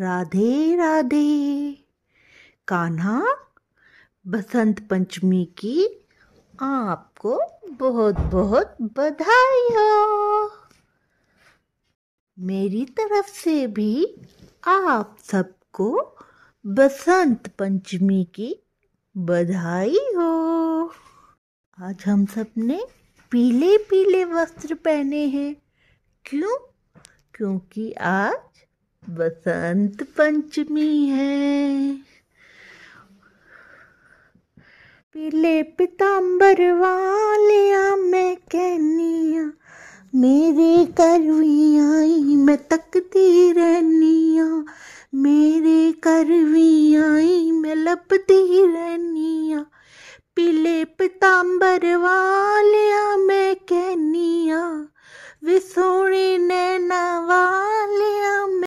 राधे राधे कान्हा बसंत पंचमी की आपको बहुत बहुत बधाई हो मेरी तरफ से भी आप सबको बसंत पंचमी की बधाई हो आज हम सब ने पीले पीले वस्त्र पहने हैं क्यों क्योंकि आज बसंत पंचमी है पीले पिताम्बर वालिया मैं कहनिया मेरे करवी आई मैं तकती रहनिया मेरे करवी आई मैं लपती रहनिया पीले पिताम्बर वालिया मैं कहनिया वे सोने नैना